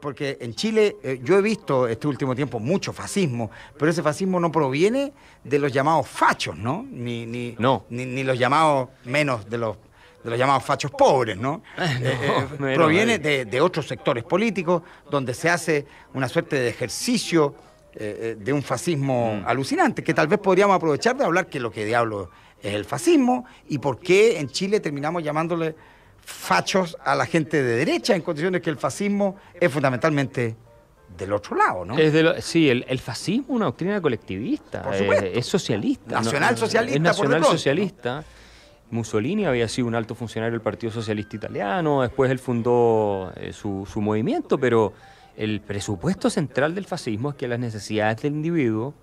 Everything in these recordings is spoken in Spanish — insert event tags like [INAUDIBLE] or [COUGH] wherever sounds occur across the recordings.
Porque, en Chile eh, yo he visto este último tiempo mucho fascismo, pero ese fascismo no proviene de los llamados fachos, ¿no? Ni, ni, ni, los llamados menos de los los llamados fachos pobres, ¿no? [LAUGHS] Eh, eh, proviene de, otros sectores políticos donde se hace una suerte de ejercicio de un fascismo mm. alucinante, que tal vez podríamos aprovechar de hablar que lo que diablo es el fascismo y por qué en Chile terminamos llamándole fachos a la gente de derecha en condiciones que el fascismo es fundamentalmente del otro lado, ¿no? sí, el, fascismo es una doctrina colectivista, eh, Es, socialista. Nacional socialista. es nacional socialista. Mussolini había sido un alto funcionario del Partido Socialista Italiano, después él fundó eh, su movimiento, pero el presupuesto central del fascismo es que las necesidades del individuo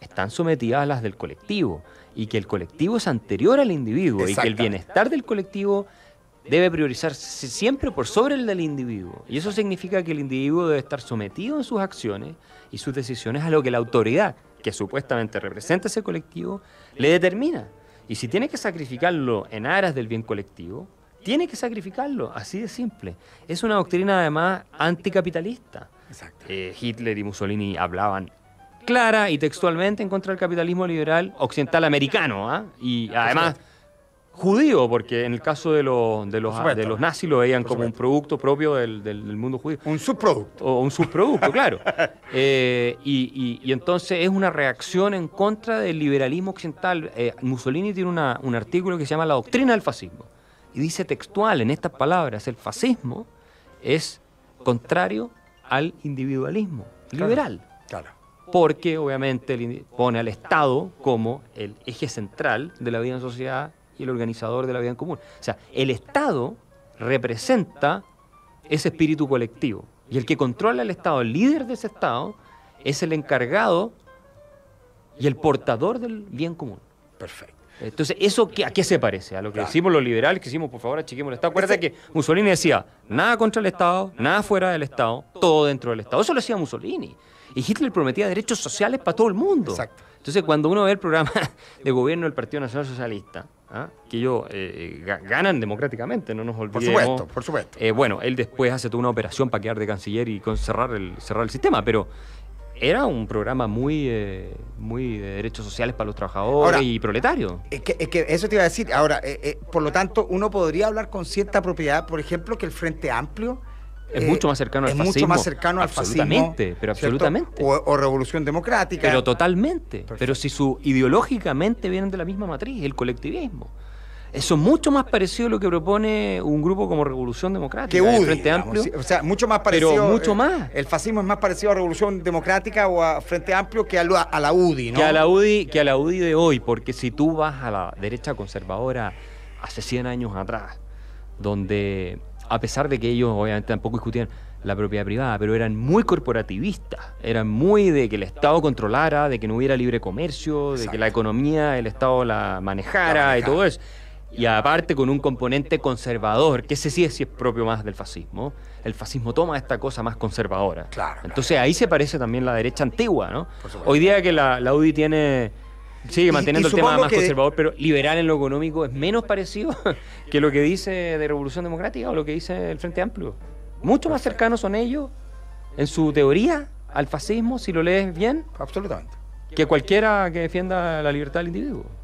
están sometidas a las del colectivo y que el colectivo es anterior al individuo y que el bienestar del colectivo debe priorizarse siempre por sobre el del individuo. Y eso significa que el individuo debe estar sometido en sus acciones y sus decisiones a lo que la autoridad, que supuestamente representa ese colectivo, le determina. Y si tiene que sacrificarlo en aras del bien colectivo, tiene que sacrificarlo, así de simple. Es una doctrina además anticapitalista. Exacto. Eh, Hitler y Mussolini hablaban clara y textualmente en contra del capitalismo liberal occidental americano. ¿ah? Y además judío, porque en el caso de, los, de los nazis lo veían como un producto propio del, mundo judío. Un subproducto. O un subproducto, claro. [LAUGHS] Eh, y, entonces es una reacción en contra del liberalismo occidental. Eh, Mussolini tiene un artículo que se llama La doctrina del fascismo. Y dice textual, en estas palabras, el fascismo es contrario al individualismo liberal. Claro. Porque obviamente pone al Estado como el eje central de la vida en sociedad y el organizador de la vida común. O sea, el Estado representa ese espíritu colectivo. Y el que controla el Estado, el líder de ese Estado, es el encargado y el portador del bien común. Perfecto. Entonces, ¿eso qué, a qué se parece? A lo que decimos los liberales, que hicimos, por favor, achiquemos el Estado. Acuérdate que Mussolini decía, nada contra el Estado, nada fuera del Estado, todo dentro del Estado. Eso lo decía Mussolini. Y Hitler prometía derechos sociales para todo el mundo. Exacto. Entonces, cuando uno ve el programa [LAUGHS] de gobierno del Partido Nacional Socialista, ¿ah? que ellos eh, eh, ganan democráticamente, no nos olvidemos. Por supuesto, por supuesto. Eh, bueno, él después hace toda una operación para quedar de canciller y cerrar, el, cerrar el sistema, pero era un programa muy, muy de derechos sociales para los trabajadores y proletarios. Es que, es que, eso te iba a decir. Ahora, por lo tanto, uno podría hablar con cierta propiedad, por ejemplo, que el Frente Amplio eh, es mucho más cercano al fascismo. Es mucho más cercano al fascismo. Absolutamente, pero absolutamente. O, revolución democrática. Pero totalmente. Pero si su ideológicamente vienen de la misma matriz, el colectivismo. Eso es mucho más parecido a lo que propone un grupo como Revolución Democrática. Que UDI, Frente Amplio. o sea, mucho más parecido. Pero mucho eh, más. El fascismo es más parecido a Revolución Democrática o a Frente Amplio que a, la UDI, ¿no? Que a la UDI, que a la UDI de hoy, porque si tú vas a la derecha conservadora hace 100 años atrás, donde a pesar de que ellos obviamente tampoco discutían la propiedad privada, pero eran muy corporativistas, eran muy de que el Estado controlara, de que no hubiera libre comercio, de que la economía el Estado la manejara, y todo eso. Y aparte con un componente conservador, que ese sí, es propio más del fascismo. El fascismo toma esta cosa más conservadora. Claro, Entonces ahí se parece también la derecha antigua, ¿no? Hoy día que la, la UDI tiene Sí, manteniendo el tema más conservador, pero liberal en lo económico es menos parecido [LAUGHS] que lo que dice de Revolución Democrática o lo que dice el Frente Amplio. Mucho más cercanos son ellos en su teoría al fascismo, si lo lees bien. Absolutamente. Que cualquiera que defienda la libertad del individuo.